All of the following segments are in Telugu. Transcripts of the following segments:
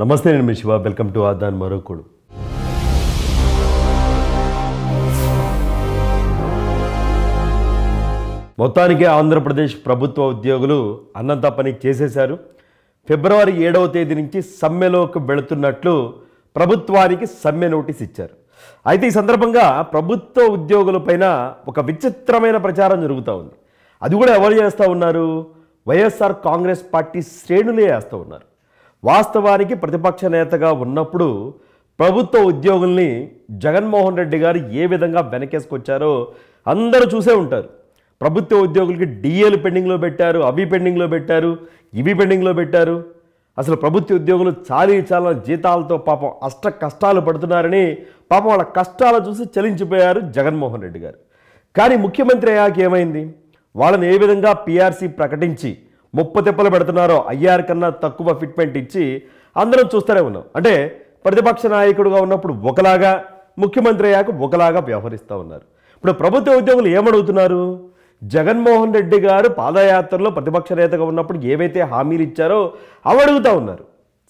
నమస్తే నేను మీ శివ వెల్కమ్ టు ఆదాన్ మరొకడు మొత్తానికి ఆంధ్రప్రదేశ్ ప్రభుత్వ ఉద్యోగులు అన్నంత పని చేసేశారు ఫిబ్రవరి ఏడవ తేదీ నుంచి సమ్మెలోకి వెళుతున్నట్లు ప్రభుత్వానికి సమ్మె నోటీస్ ఇచ్చారు అయితే ఈ సందర్భంగా ప్రభుత్వ ఉద్యోగులపైన ఒక విచిత్రమైన ప్రచారం జరుగుతూ ఉంది అది కూడా ఎవరు చేస్తూ ఉన్నారు వైఎస్ఆర్ కాంగ్రెస్ పార్టీ శ్రేణులే చేస్తూ ఉన్నారు వాస్తవానికి ప్రతిపక్ష నేతగా ఉన్నప్పుడు ప్రభుత్వ ఉద్యోగుల్ని జగన్మోహన్ రెడ్డి గారు ఏ విధంగా వెనకేసుకొచ్చారో అందరూ చూసే ఉంటారు ప్రభుత్వ ఉద్యోగులకి డిఏలు పెండింగ్లో పెట్టారు అవి పెండింగ్లో పెట్టారు ఇవి పెండింగ్లో పెట్టారు అసలు ప్రభుత్వ ఉద్యోగులు చాలీ చాలా జీతాలతో పాపం అష్ట కష్టాలు పడుతున్నారని పాపం వాళ్ళ కష్టాలు చూసి చలించిపోయారు జగన్మోహన్ రెడ్డి గారు కానీ ముఖ్యమంత్రి అయ్యాక ఏమైంది వాళ్ళని ఏ విధంగా పీఆర్సీ ప్రకటించి ముప్పు తిప్పలు పెడుతున్నారో ఐఆర్ కన్నా తక్కువ ఫిట్మెంట్ ఇచ్చి అందరం చూస్తూనే ఉన్నాం అంటే ప్రతిపక్ష నాయకుడుగా ఉన్నప్పుడు ఒకలాగా ముఖ్యమంత్రి అయ్యాక ఒకలాగా వ్యవహరిస్తూ ఉన్నారు ఇప్పుడు ప్రభుత్వ ఉద్యోగులు ఏమడుగుతున్నారు జగన్మోహన్ రెడ్డి గారు పాదయాత్రలో ప్రతిపక్ష నేతగా ఉన్నప్పుడు ఏవైతే హామీలు ఇచ్చారో అవి అడుగుతూ ఉన్నారు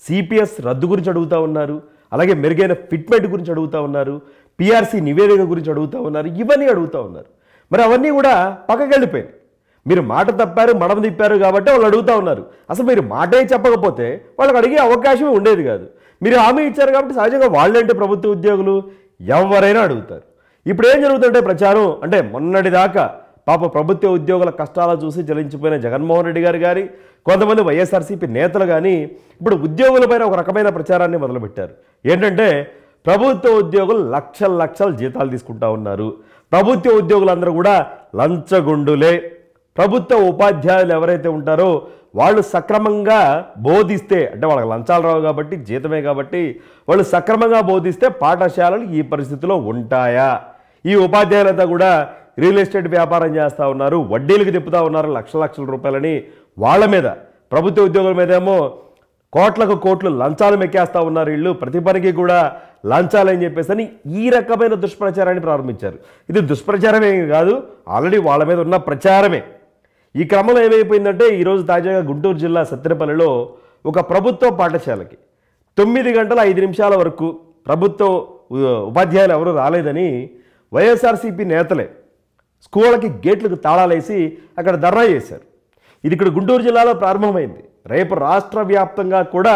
సిపిఎస్ రద్దు గురించి అడుగుతూ ఉన్నారు అలాగే మెరుగైన ఫిట్మెంట్ గురించి అడుగుతూ ఉన్నారు పిఆర్సీ నివేదిక గురించి అడుగుతూ ఉన్నారు ఇవన్నీ అడుగుతూ ఉన్నారు మరి అవన్నీ కూడా పక్కకి మీరు మాట తప్పారు మడమ తిప్పారు కాబట్టి వాళ్ళు అడుగుతూ ఉన్నారు అసలు మీరు మాటే చెప్పకపోతే వాళ్ళకి అడిగే అవకాశం ఉండేది కాదు మీరు హామీ ఇచ్చారు కాబట్టి సహజంగా వాళ్ళంటే ప్రభుత్వ ఉద్యోగులు ఎవరైనా అడుగుతారు ఇప్పుడు ఏం జరుగుతుంటే ప్రచారం అంటే మొన్నటిదాకా పాప ప్రభుత్వ ఉద్యోగుల కష్టాలు చూసి జలించిపోయిన జగన్మోహన్ రెడ్డి గారు కానీ కొంతమంది వైఎస్ఆర్సీపీ నేతలు కానీ ఇప్పుడు ఉద్యోగులపైన ఒక రకమైన ప్రచారాన్ని మొదలుపెట్టారు ఏంటంటే ప్రభుత్వ ఉద్యోగులు లక్షల లక్షల జీతాలు తీసుకుంటా ఉన్నారు ప్రభుత్వ ఉద్యోగులందరూ కూడా లంచగొండులే ప్రభుత్వ ఉపాధ్యాయులు ఎవరైతే ఉంటారో వాళ్ళు సక్రమంగా బోధిస్తే అంటే వాళ్ళకి లంచాలు రావు కాబట్టి జీతమే కాబట్టి వాళ్ళు సక్రమంగా బోధిస్తే పాఠశాలలు ఈ పరిస్థితిలో ఉంటాయా ఈ ఉపాధ్యాయులంతా కూడా రియల్ ఎస్టేట్ వ్యాపారం చేస్తూ ఉన్నారు వడ్డీలకు తిప్పుతూ ఉన్నారు లక్ష లక్షల రూపాయలని వాళ్ళ మీద ప్రభుత్వ ఉద్యోగుల మీదేమో కోట్లకు కోట్లు లంచాలు మెక్కేస్తూ ఉన్నారు వీళ్ళు ప్రతి పనికి కూడా లంచాలని చెప్పేసి అని ఈ రకమైన దుష్ప్రచారాన్ని ప్రారంభించారు ఇది దుష్ప్రచారమే కాదు ఆల్రెడీ వాళ్ళ మీద ఉన్న ప్రచారమే ఈ క్రమంలో ఏమైపోయిందంటే ఈరోజు తాజాగా గుంటూరు జిల్లా సత్తెనపల్లిలో ఒక ప్రభుత్వ పాఠశాలకి తొమ్మిది గంటల ఐదు నిమిషాల వరకు ప్రభుత్వ ఉపాధ్యాయులు ఎవరు రాలేదని వైఎస్ఆర్సీపీ నేతలే స్కూళ్ళకి గేట్లకు తాళాలేసి అక్కడ ధర్నా చేశారు ఇది ఇక్కడ గుంటూరు జిల్లాలో ప్రారంభమైంది రేపు రాష్ట్ర వ్యాప్తంగా కూడా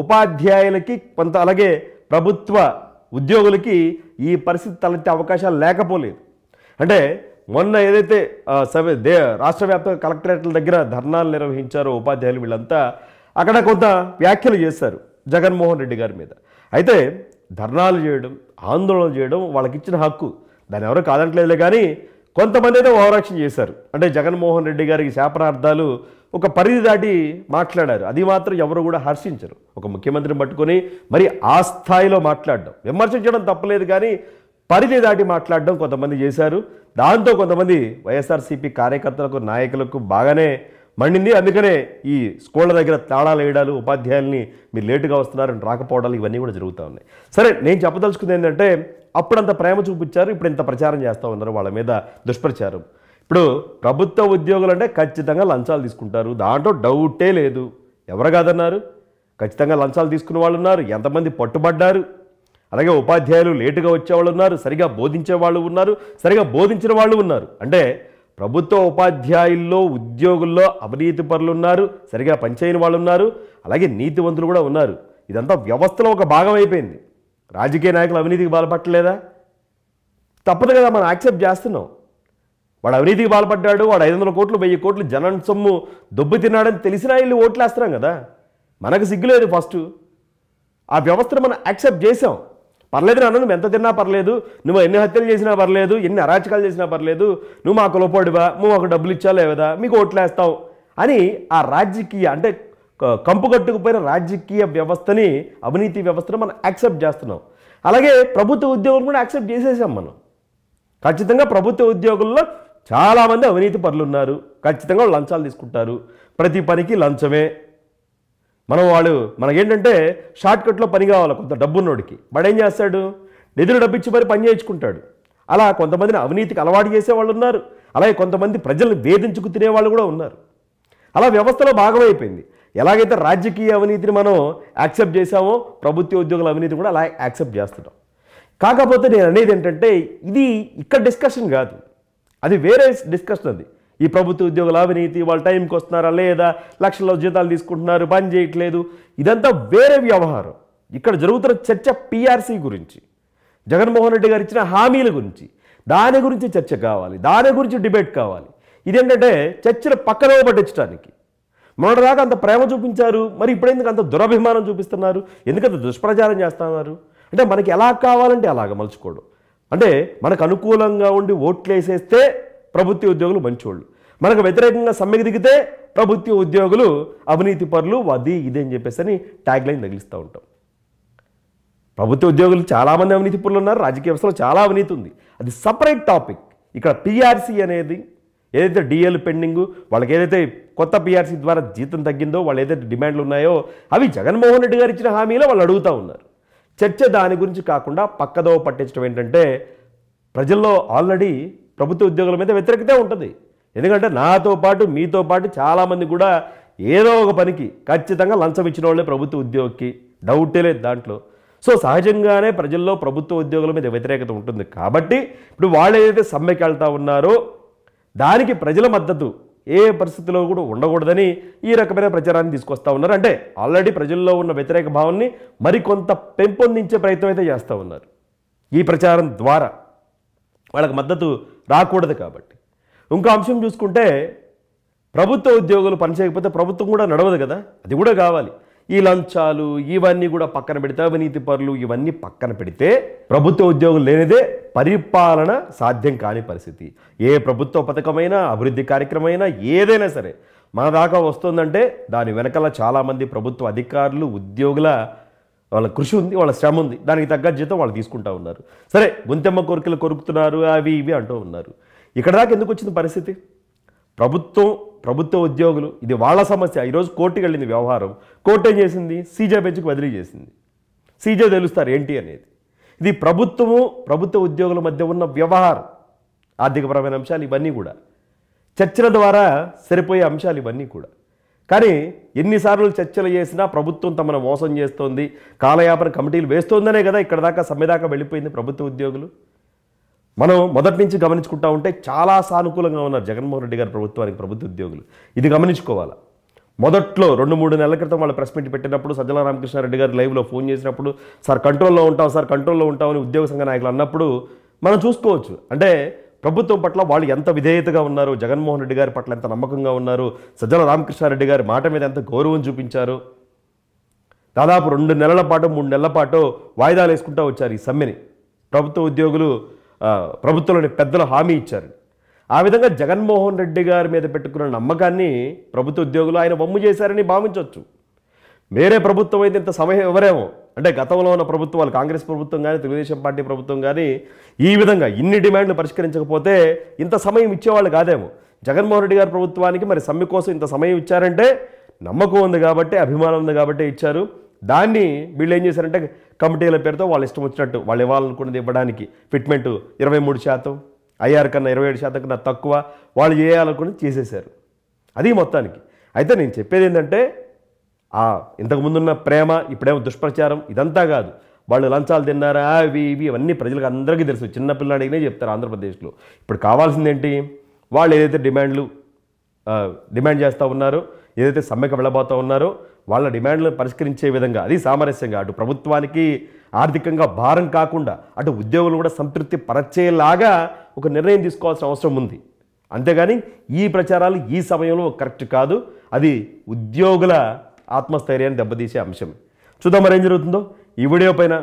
ఉపాధ్యాయులకి కొంత అలాగే ప్రభుత్వ ఉద్యోగులకి ఈ పరిస్థితి తలెత్తే అవకాశాలు లేకపోలేదు అంటే మొన్న ఏదైతే సభ దే రాష్ట్ర వ్యాప్తంగా కలెక్టరేట్ల దగ్గర ధర్నాలు నిర్వహించారో ఉపాధ్యాయులు వీళ్ళంతా అక్కడ కొంత వ్యాఖ్యలు చేశారు జగన్మోహన్ రెడ్డి గారి మీద అయితే ధర్నాలు చేయడం ఆందోళన చేయడం వాళ్ళకి ఇచ్చిన హక్కు దాన్ని ఎవరో కాదంటలేదులే కానీ కొంతమంది అయితే ఓవరాక్షన్ చేశారు అంటే జగన్మోహన్ రెడ్డి గారికి శాపనార్థాలు ఒక పరిధి దాటి మాట్లాడారు అది మాత్రం ఎవరు కూడా హర్షించరు ఒక ముఖ్యమంత్రిని పట్టుకొని మరి ఆ స్థాయిలో మాట్లాడడం విమర్శించడం తప్పలేదు కానీ పరిధి దాటి మాట్లాడడం కొంతమంది చేశారు దాంతో కొంతమంది వైఎస్ఆర్సీపీ కార్యకర్తలకు నాయకులకు బాగానే మండింది అందుకనే ఈ స్కూళ్ళ దగ్గర తాళాలు వేయడాలు ఉపాధ్యాయుల్ని మీరు లేటుగా వస్తున్నారని రాకపోవడాలు ఇవన్నీ కూడా జరుగుతూ ఉన్నాయి సరే నేను చెప్పదలుచుకుంది ఏంటంటే అప్పుడంత ప్రేమ చూపించారు ఇప్పుడు ఇంత ప్రచారం చేస్తూ ఉన్నారు వాళ్ళ మీద దుష్ప్రచారం ఇప్పుడు ప్రభుత్వ ఉద్యోగులు అంటే ఖచ్చితంగా లంచాలు తీసుకుంటారు దాంట్లో డౌటే లేదు ఎవరు కాదన్నారు ఖచ్చితంగా లంచాలు తీసుకున్న వాళ్ళు ఉన్నారు ఎంతమంది పట్టుబడ్డారు అలాగే ఉపాధ్యాయులు లేటుగా వచ్చేవాళ్ళు ఉన్నారు సరిగా బోధించే వాళ్ళు ఉన్నారు సరిగా బోధించిన వాళ్ళు ఉన్నారు అంటే ప్రభుత్వ ఉపాధ్యాయుల్లో ఉద్యోగుల్లో అవినీతి పరులు ఉన్నారు సరిగా పనిచేయని వాళ్ళు ఉన్నారు అలాగే నీతివంతులు కూడా ఉన్నారు ఇదంతా వ్యవస్థలో ఒక భాగం అయిపోయింది రాజకీయ నాయకులు అవినీతికి బాధపట్టలేదా తప్పదు కదా మనం యాక్సెప్ట్ చేస్తున్నాం వాడు అవినీతికి బాధపడ్డాడు వాడు ఐదు వందల కోట్లు వెయ్యి కోట్లు జనం సొమ్ము దొబ్బు తిన్నాడని తెలిసినా వెళ్ళి ఓట్లేస్తున్నాం కదా మనకు సిగ్గులేదు ఫస్ట్ ఆ వ్యవస్థను మనం యాక్సెప్ట్ చేసాం పర్లేదు నాన్న నువ్వు ఎంత తిన్నా పర్లేదు నువ్వు ఎన్ని హత్యలు చేసినా పర్లేదు ఎన్ని అరాచకాలు చేసినా పర్లేదు నువ్వు మా కులపోడివా నువ్వు మాకు డబ్బులు ఇచ్చా లేవదా మీకు ఓట్లేస్తావు అని ఆ రాజకీయ అంటే కంపు కట్టుకుపోయిన రాజకీయ వ్యవస్థని అవినీతి వ్యవస్థను మనం యాక్సెప్ట్ చేస్తున్నాం అలాగే ప్రభుత్వ ఉద్యోగులు కూడా యాక్సెప్ట్ చేసేసాం మనం ఖచ్చితంగా ప్రభుత్వ ఉద్యోగుల్లో చాలామంది అవినీతి పరులు ఉన్నారు ఖచ్చితంగా లంచాలు తీసుకుంటారు ప్రతి పనికి లంచమే మనం వాళ్ళు మనకేంటంటే షార్ట్కట్లో పని కావాలి కొంత డబ్బున్నోడికి వాడు ఏం చేస్తాడు నిధులు డబ్బిచ్చి మరి పని చేయించుకుంటాడు అలా కొంతమందిని అవినీతికి అలవాటు చేసే వాళ్ళు ఉన్నారు అలాగే కొంతమంది ప్రజల్ని వేధించుకు తినేవాళ్ళు కూడా ఉన్నారు అలా వ్యవస్థలో భాగమైపోయింది ఎలాగైతే రాజకీయ అవినీతిని మనం యాక్సెప్ట్ చేసామో ప్రభుత్వ ఉద్యోగుల అవినీతి కూడా అలా యాక్సెప్ట్ చేస్తున్నాం కాకపోతే నేను అనేది ఏంటంటే ఇది ఇక్కడ డిస్కషన్ కాదు అది వేరే డిస్కషన్ అది ఈ ప్రభుత్వ ఉద్యోగుల అవినీతి వాళ్ళు టైంకి వస్తున్నారా లేదా లక్షల్లో జీతాలు తీసుకుంటున్నారు పని చేయట్లేదు ఇదంతా వేరే వ్యవహారం ఇక్కడ జరుగుతున్న చర్చ పీఆర్సీ గురించి జగన్మోహన్ రెడ్డి గారు ఇచ్చిన హామీల గురించి దాని గురించి చర్చ కావాలి దాని గురించి డిబేట్ కావాలి ఇదేంటంటే చర్చను పక్కన పట్టించడానికి దాకా అంత ప్రేమ చూపించారు మరి ఇప్పుడు ఎందుకు అంత దురభిమానం చూపిస్తున్నారు ఎందుకంత దుష్ప్రచారం చేస్తున్నారు అంటే మనకి ఎలా కావాలంటే అలాగ మలుచుకోవడం అంటే మనకు అనుకూలంగా ఉండి ఓట్లేసేస్తే ప్రభుత్వ ఉద్యోగులు మంచోళ్ళు మనకు వ్యతిరేకంగా సమ్మెకి దిగితే ప్రభుత్వ ఉద్యోగులు అవినీతి పరులు అది ఇది అని చెప్పేసి అని ట్యాగ్ లైన్ తగిలిస్తూ ఉంటాం ప్రభుత్వ ఉద్యోగులు చాలామంది అవినీతి పరులు ఉన్నారు రాజకీయ వ్యవస్థలో చాలా అవినీతి ఉంది అది సపరేట్ టాపిక్ ఇక్కడ పిఆర్సీ అనేది ఏదైతే డిఎల్ పెండింగ్ వాళ్ళకి ఏదైతే కొత్త పిఆర్సీ ద్వారా జీతం తగ్గిందో వాళ్ళు ఏదైతే డిమాండ్లు ఉన్నాయో అవి జగన్మోహన్ రెడ్డి గారు ఇచ్చిన హామీలో వాళ్ళు అడుగుతూ ఉన్నారు చర్చ దాని గురించి కాకుండా పక్కదో పట్టించడం ఏంటంటే ప్రజల్లో ఆల్రెడీ ప్రభుత్వ ఉద్యోగుల మీద వ్యతిరేకత ఉంటుంది ఎందుకంటే నాతో పాటు మీతో పాటు చాలామంది కూడా ఏదో ఒక పనికి ఖచ్చితంగా లంచం ఇచ్చిన వాళ్ళే ప్రభుత్వ ఉద్యోగికి డౌటే లేదు దాంట్లో సో సహజంగానే ప్రజల్లో ప్రభుత్వ ఉద్యోగుల మీద వ్యతిరేకత ఉంటుంది కాబట్టి ఇప్పుడు వాళ్ళు ఏదైతే సమ్మెకి వెళ్తూ ఉన్నారో దానికి ప్రజల మద్దతు ఏ పరిస్థితిలో కూడా ఉండకూడదని ఈ రకమైన ప్రచారాన్ని తీసుకొస్తూ ఉన్నారు అంటే ఆల్రెడీ ప్రజల్లో ఉన్న వ్యతిరేక భావాన్ని మరికొంత పెంపొందించే ప్రయత్నం అయితే చేస్తూ ఉన్నారు ఈ ప్రచారం ద్వారా వాళ్ళకి మద్దతు రాకూడదు కాబట్టి ఇంకో అంశం చూసుకుంటే ప్రభుత్వ ఉద్యోగులు పనిచేయకపోతే ప్రభుత్వం కూడా నడవదు కదా అది కూడా కావాలి ఈ లంచాలు ఇవన్నీ కూడా పక్కన పెడితే అవినీతి పనులు ఇవన్నీ పక్కన పెడితే ప్రభుత్వ ఉద్యోగులు లేనిదే పరిపాలన సాధ్యం కాని పరిస్థితి ఏ ప్రభుత్వ పథకమైనా అభివృద్ధి కార్యక్రమైనా ఏదైనా సరే మన దాకా వస్తుందంటే దాని వెనకాల చాలామంది ప్రభుత్వ అధికారులు ఉద్యోగుల వాళ్ళ కృషి ఉంది వాళ్ళ శ్రమ ఉంది దానికి తగ్గ జీతం వాళ్ళు తీసుకుంటా ఉన్నారు సరే గుంతెమ్మ కోరికలు కొరుకుతున్నారు అవి ఇవి అంటూ ఉన్నారు ఇక్కడ దాకా ఎందుకు వచ్చింది పరిస్థితి ప్రభుత్వం ప్రభుత్వ ఉద్యోగులు ఇది వాళ్ళ సమస్య ఈరోజు కోర్టుకి వెళ్ళింది వ్యవహారం కోర్టు ఏం చేసింది సీజే బెంచ్కి బదిలీ చేసింది సీజే తెలుస్తారు ఏంటి అనేది ఇది ప్రభుత్వము ప్రభుత్వ ఉద్యోగుల మధ్య ఉన్న వ్యవహారం ఆర్థికపరమైన అంశాలు ఇవన్నీ కూడా చర్చల ద్వారా సరిపోయే అంశాలు ఇవన్నీ కూడా కానీ ఎన్నిసార్లు చర్చలు చేసినా ప్రభుత్వం తమను మోసం చేస్తోంది కాలయాపన కమిటీలు వేస్తోందనే కదా ఇక్కడ దాకా సమ్మెదాకా వెళ్ళిపోయింది ప్రభుత్వ ఉద్యోగులు మనం మొదటి నుంచి గమనించుకుంటా ఉంటే చాలా సానుకూలంగా ఉన్నారు జగన్మోహన్ రెడ్డి గారి ప్రభుత్వానికి ప్రభుత్వ ఉద్యోగులు ఇది గమనించుకోవాలి మొదట్లో రెండు మూడు నెలల క్రితం వాళ్ళు ప్రెస్ మీట్ పెట్టినప్పుడు సజ్జల రామకృష్ణారెడ్డి గారు లైవ్లో ఫోన్ చేసినప్పుడు సార్ కంట్రోల్లో ఉంటాం సార్ కంట్రోల్లో ఉంటామని ఉద్యోగ సంఘ నాయకులు అన్నప్పుడు మనం చూసుకోవచ్చు అంటే ప్రభుత్వం పట్ల వాళ్ళు ఎంత విధేయతగా ఉన్నారు జగన్మోహన్ రెడ్డి గారి పట్ల ఎంత నమ్మకంగా ఉన్నారు సజ్జల రామకృష్ణారెడ్డి గారి మాట మీద ఎంత గౌరవం చూపించారు దాదాపు రెండు నెలల పాటు మూడు నెలల పాటు వాయిదాలు వేసుకుంటూ వచ్చారు ఈ సమ్మెని ప్రభుత్వ ఉద్యోగులు ప్రభుత్వంలోని పెద్దలు హామీ ఇచ్చారు ఆ విధంగా జగన్మోహన్ రెడ్డి గారి మీద పెట్టుకున్న నమ్మకాన్ని ప్రభుత్వ ఉద్యోగులు ఆయన బొమ్ము చేశారని భావించవచ్చు వేరే ప్రభుత్వం అయితే ఇంత సమయం ఎవరేమో అంటే గతంలో ఉన్న ప్రభుత్వాలు కాంగ్రెస్ ప్రభుత్వం కానీ తెలుగుదేశం పార్టీ ప్రభుత్వం కానీ ఈ విధంగా ఇన్ని డిమాండ్లు పరిష్కరించకపోతే ఇంత సమయం ఇచ్చేవాళ్ళు కాదేమో జగన్మోహన్ రెడ్డి గారి ప్రభుత్వానికి మరి సమ్మె కోసం ఇంత సమయం ఇచ్చారంటే నమ్మకం ఉంది కాబట్టి అభిమానం ఉంది కాబట్టి ఇచ్చారు దాన్ని వీళ్ళు ఏం చేశారంటే కమిటీల పేరుతో వాళ్ళు ఇష్టం వచ్చినట్టు వాళ్ళు ఇవ్వాలనుకున్నది ఇవ్వడానికి ఫిట్మెంట్ ఇరవై మూడు శాతం ఐఆర్ కన్నా ఇరవై ఏడు శాతం కన్నా తక్కువ వాళ్ళు చేయాలనుకున్నది చేసేశారు అది మొత్తానికి అయితే నేను చెప్పేది ఏంటంటే ఆ ఇంతకుముందున్న ప్రేమ ఇప్పుడేమో దుష్ప్రచారం ఇదంతా కాదు వాళ్ళు లంచాలు తిన్నారా అవి ఇవి ఇవన్నీ ప్రజలకు అందరికీ తెలుసు చిన్నపిల్లడిగినే చెప్తారు ఆంధ్రప్రదేశ్లో ఇప్పుడు కావాల్సింది ఏంటి వాళ్ళు ఏదైతే డిమాండ్లు డిమాండ్ చేస్తూ ఉన్నారో ఏదైతే సమ్మెకు వెళ్ళబోతూ ఉన్నారో వాళ్ళ డిమాండ్లను పరిష్కరించే విధంగా అది సామరస్యంగా అటు ప్రభుత్వానికి ఆర్థికంగా భారం కాకుండా అటు ఉద్యోగులు కూడా సంతృప్తి పరచేలాగా ఒక నిర్ణయం తీసుకోవాల్సిన అవసరం ఉంది అంతేగాని ఈ ప్రచారాలు ఈ సమయంలో కరెక్ట్ కాదు అది ఉద్యోగుల ఆత్మస్థైర్యాన్ని దెబ్బతీసే అంశం చూద్దాం మరి ఏం జరుగుతుందో ఈ వీడియో పైన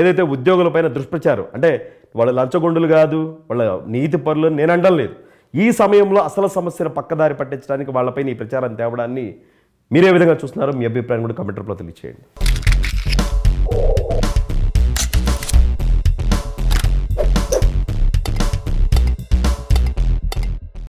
ఏదైతే ఉద్యోగులపైన దుష్ప్రచారం అంటే వాళ్ళ లంచగొండులు కాదు వాళ్ళ నీతి పనులు నేను అనడం లేదు ఈ సమయంలో అసలు సమస్యను పక్కదారి పట్టించడానికి వాళ్ళపైన ఈ ప్రచారం తేవడాన్ని మీరే విధంగా చూస్తున్నారో మీ అభిప్రాయం కూడా కమెంట్ రూపంలో తెలియచేయండి